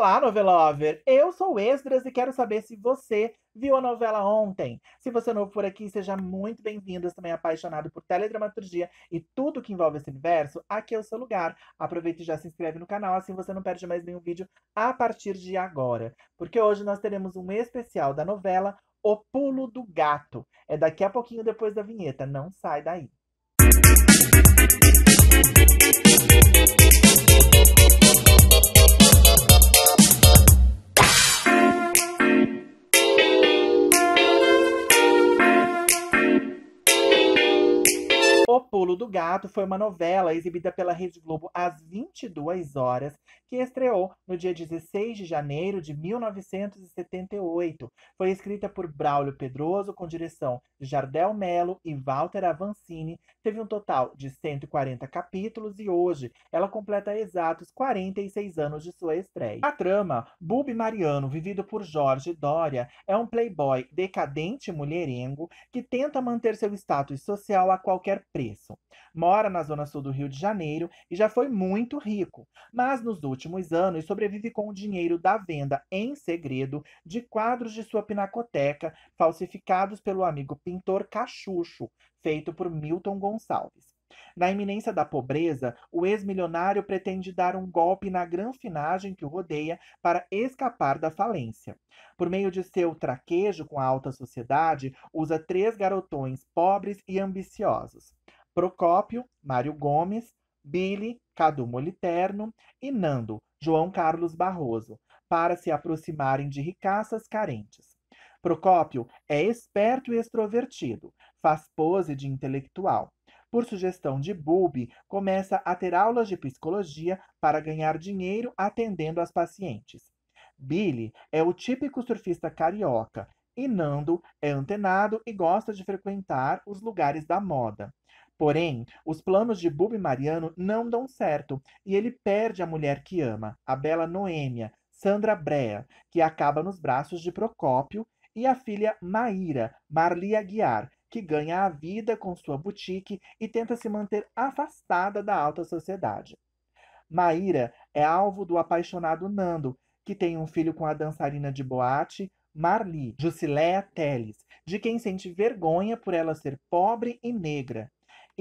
Olá, novela lover! Eu sou Esdras e quero saber se você viu a novela ontem. Se você é novo por aqui, seja muito bem-vindo. Eu também apaixonado por teledramaturgia e tudo que envolve esse universo, aqui é o seu lugar. Aproveite e já se inscreve no canal, assim você não perde mais nenhum vídeo a partir de agora. Porque hoje nós teremos um especial da novela O Pulo do Gato. É daqui a pouquinho depois da vinheta, não sai daí. Música Pulo do Gato foi uma novela exibida pela Rede Globo às 22 horas, que estreou no dia 16 de janeiro de 1978. Foi escrita por Braulio Pedroso, com direção de Jardel Melo e Walter Avancini. Teve um total de 140 capítulos e hoje ela completa exatos 46 anos de sua estreia. A trama, Bubi Mariano, vivido por Jorge Dória, é um playboy decadente mulherengo que tenta manter seu status social a qualquer preço isso. Mora na zona sul do Rio de Janeiro e já foi muito rico, mas nos últimos anos sobrevive com o dinheiro da venda em segredo de quadros de sua pinacoteca, falsificados pelo amigo pintor Cachucho, feito por Milton Gonçalves. Na iminência da pobreza, o ex-milionário pretende dar um golpe na granfinagem que o rodeia para escapar da falência. Por meio de seu traquejo com a alta sociedade, usa três garotões pobres e ambiciosos. Procópio, Mário Gomes, Billy, Cadu Moliterno e Nando, João Carlos Barroso, para se aproximarem de ricaças carentes. Procópio é esperto e extrovertido, faz pose de intelectual. Por sugestão de Bulbi, começa a ter aulas de psicologia para ganhar dinheiro atendendo as pacientes. Billy é o típico surfista carioca e Nando é antenado e gosta de frequentar os lugares da moda. Porém, os planos de Bubi Mariano não dão certo e ele perde a mulher que ama, a bela Noêmia, Sandra Brea, que acaba nos braços de Procópio, e a filha Maíra, Marli Aguiar, que ganha a vida com sua boutique e tenta se manter afastada da alta sociedade. Maíra é alvo do apaixonado Nando, que tem um filho com a dançarina de boate, Marli, Jusileia Teles, de quem sente vergonha por ela ser pobre e negra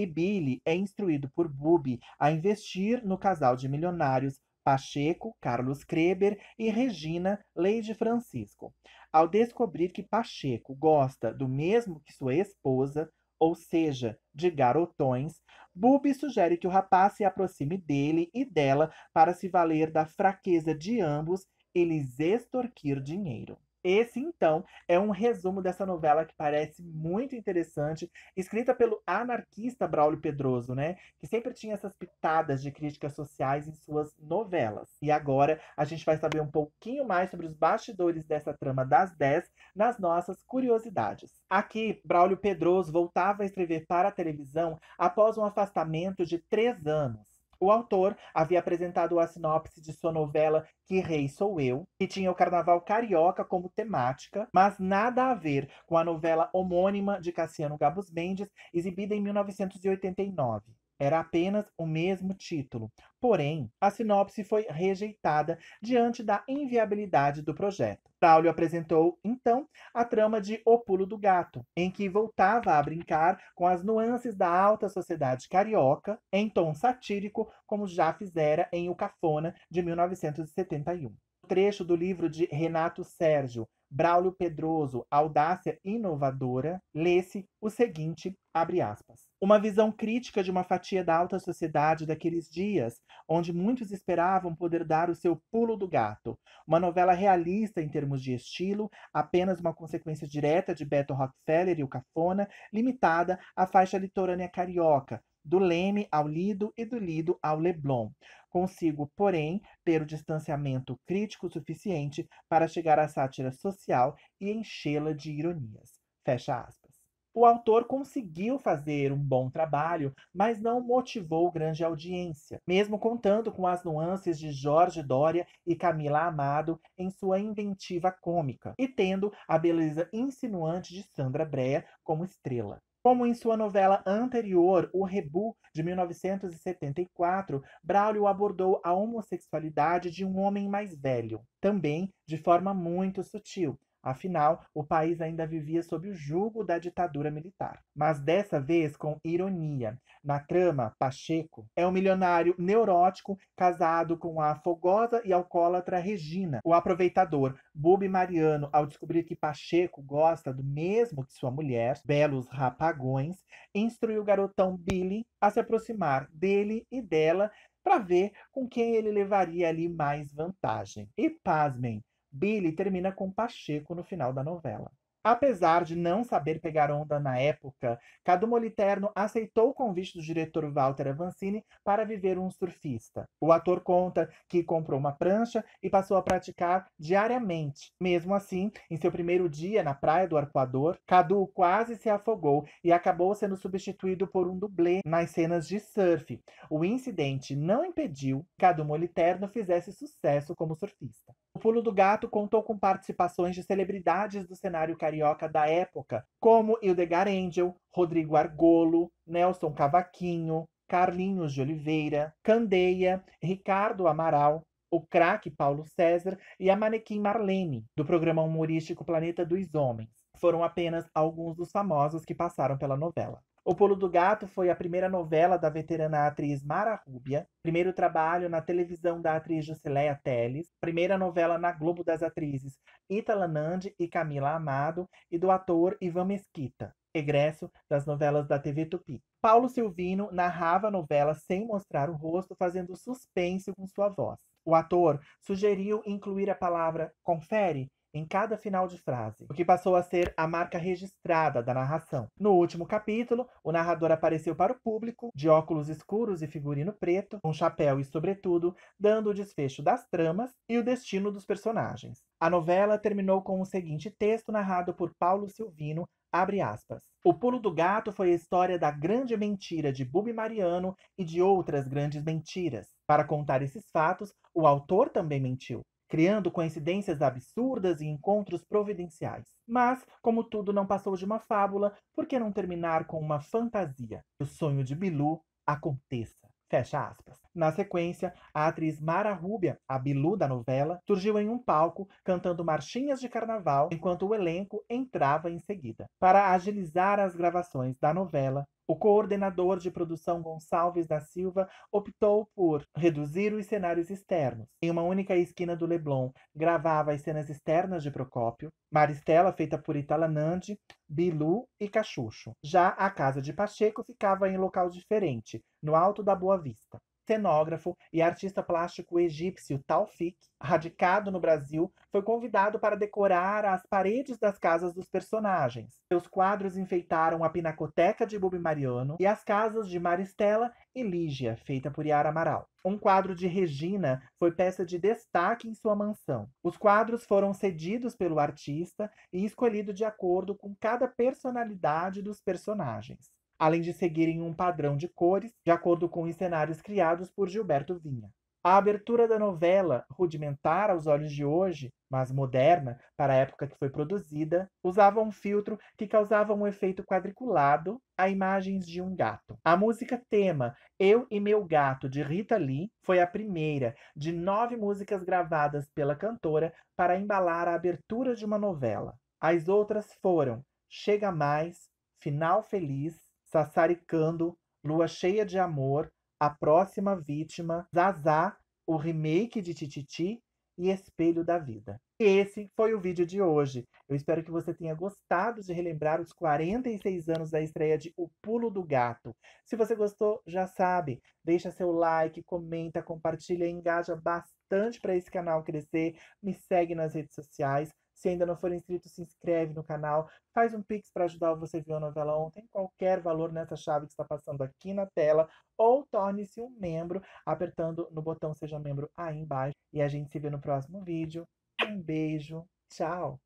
e Billy é instruído por Bubi a investir no casal de milionários Pacheco, Carlos Kreber e Regina Lady Francisco. Ao descobrir que Pacheco gosta do mesmo que sua esposa, ou seja, de garotões, Bubi sugere que o rapaz se aproxime dele e dela para se valer da fraqueza de ambos e lhes extorquir dinheiro. Esse, então, é um resumo dessa novela que parece muito interessante, escrita pelo anarquista Braulio Pedroso, né? Que sempre tinha essas pitadas de críticas sociais em suas novelas. E agora a gente vai saber um pouquinho mais sobre os bastidores dessa trama das 10 nas nossas curiosidades. Aqui, Braulio Pedroso voltava a escrever para a televisão após um afastamento de três anos. O autor havia apresentado a sinopse de sua novela Que Rei Sou Eu, que tinha o carnaval carioca como temática, mas nada a ver com a novela homônima de Cassiano Gabus Mendes, exibida em 1989. Era apenas o mesmo título. Porém, a sinopse foi rejeitada diante da inviabilidade do projeto. Braulio apresentou, então, a trama de O Pulo do Gato, em que voltava a brincar com as nuances da alta sociedade carioca, em tom satírico, como já fizera em O Cafona, de 1971 trecho do livro de Renato Sérgio, Braulio Pedroso, audácia inovadora, lê-se o seguinte, abre aspas. Uma visão crítica de uma fatia da alta sociedade daqueles dias, onde muitos esperavam poder dar o seu pulo do gato. Uma novela realista em termos de estilo, apenas uma consequência direta de Beto Rockefeller e o Cafona, limitada à faixa litorânea carioca, do Leme ao Lido e do Lido ao Leblon. Consigo, porém, ter o distanciamento crítico suficiente para chegar à sátira social e enchê-la de ironias. Fecha aspas. O autor conseguiu fazer um bom trabalho, mas não motivou grande audiência, mesmo contando com as nuances de Jorge Dória e Camila Amado em sua inventiva cômica, e tendo a beleza insinuante de Sandra Brea como estrela. Como em sua novela anterior, O Rebu, de 1974, Braulio abordou a homossexualidade de um homem mais velho, também de forma muito sutil, Afinal, o país ainda vivia sob o jugo da ditadura militar. Mas dessa vez com ironia. Na trama, Pacheco é um milionário neurótico casado com a fogosa e alcoólatra Regina. O aproveitador Bubi Mariano, ao descobrir que Pacheco gosta do mesmo que sua mulher, belos rapagões, instruiu o garotão Billy a se aproximar dele e dela para ver com quem ele levaria ali mais vantagem. E pasmem, Billy termina com Pacheco no final da novela. Apesar de não saber pegar onda na época, Cadu Moliterno aceitou o convite do diretor Walter Avancini para viver um surfista. O ator conta que comprou uma prancha e passou a praticar diariamente. Mesmo assim, em seu primeiro dia na praia do Arpoador, Cadu quase se afogou e acabou sendo substituído por um dublê nas cenas de surf. O incidente não impediu que Cadu Moliterno fizesse sucesso como surfista. O Pulo do Gato contou com participações de celebridades do cenário carioca da época, como Hildegard Angel, Rodrigo Argolo, Nelson Cavaquinho, Carlinhos de Oliveira, Candeia, Ricardo Amaral, o craque Paulo César e a manequim Marlene, do programa humorístico Planeta dos Homens. Foram apenas alguns dos famosos que passaram pela novela. O Pulo do Gato foi a primeira novela da veterana atriz Mara Rúbia, primeiro trabalho na televisão da atriz Jusileia Teles, primeira novela na Globo das atrizes Itala Nandi e Camila Amado e do ator Ivan Mesquita, egresso das novelas da TV Tupi. Paulo Silvino narrava a novela sem mostrar o rosto, fazendo suspense com sua voz. O ator sugeriu incluir a palavra confere em cada final de frase, o que passou a ser a marca registrada da narração. No último capítulo, o narrador apareceu para o público, de óculos escuros e figurino preto, com chapéu e sobretudo, dando o desfecho das tramas e o destino dos personagens. A novela terminou com o seguinte texto narrado por Paulo Silvino, Abre aspas. O pulo do gato foi a história da grande mentira de Bubi Mariano e de outras grandes mentiras. Para contar esses fatos, o autor também mentiu criando coincidências absurdas e encontros providenciais. Mas, como tudo não passou de uma fábula, por que não terminar com uma fantasia? O sonho de Bilu aconteça. Fecha aspas. Na sequência, a atriz Mara Rúbia, a Bilu da novela, surgiu em um palco cantando marchinhas de carnaval enquanto o elenco entrava em seguida. Para agilizar as gravações da novela, o coordenador de produção Gonçalves da Silva optou por reduzir os cenários externos. Em uma única esquina do Leblon, gravava as cenas externas de Procópio, Maristela, feita por Nandi, Bilu e Cachucho. Já a casa de Pacheco ficava em local diferente, no alto da Boa Vista cenógrafo e artista plástico egípcio Taufik, radicado no Brasil, foi convidado para decorar as paredes das casas dos personagens. Seus quadros enfeitaram a Pinacoteca de Bubi Mariano e as casas de Maristela e Lígia, feita por Yara Amaral. Um quadro de Regina foi peça de destaque em sua mansão. Os quadros foram cedidos pelo artista e escolhido de acordo com cada personalidade dos personagens além de seguirem um padrão de cores, de acordo com os cenários criados por Gilberto Vinha. A abertura da novela, rudimentar aos olhos de hoje, mas moderna para a época que foi produzida, usava um filtro que causava um efeito quadriculado a imagens de um gato. A música tema Eu e Meu Gato, de Rita Lee, foi a primeira de nove músicas gravadas pela cantora para embalar a abertura de uma novela. As outras foram Chega Mais, Final Feliz, Sassaricando, Lua Cheia de Amor, A Próxima Vítima, Zazá, o remake de Tititi e Espelho da Vida. Esse foi o vídeo de hoje. Eu espero que você tenha gostado de relembrar os 46 anos da estreia de O Pulo do Gato. Se você gostou, já sabe, deixa seu like, comenta, compartilha, engaja bastante para esse canal crescer, me segue nas redes sociais. Se ainda não for inscrito, se inscreve no canal, faz um pix para ajudar você viu a novela ontem, qualquer valor nessa chave que está passando aqui na tela, ou torne-se um membro apertando no botão seja membro aí embaixo. E a gente se vê no próximo vídeo. Um beijo, tchau.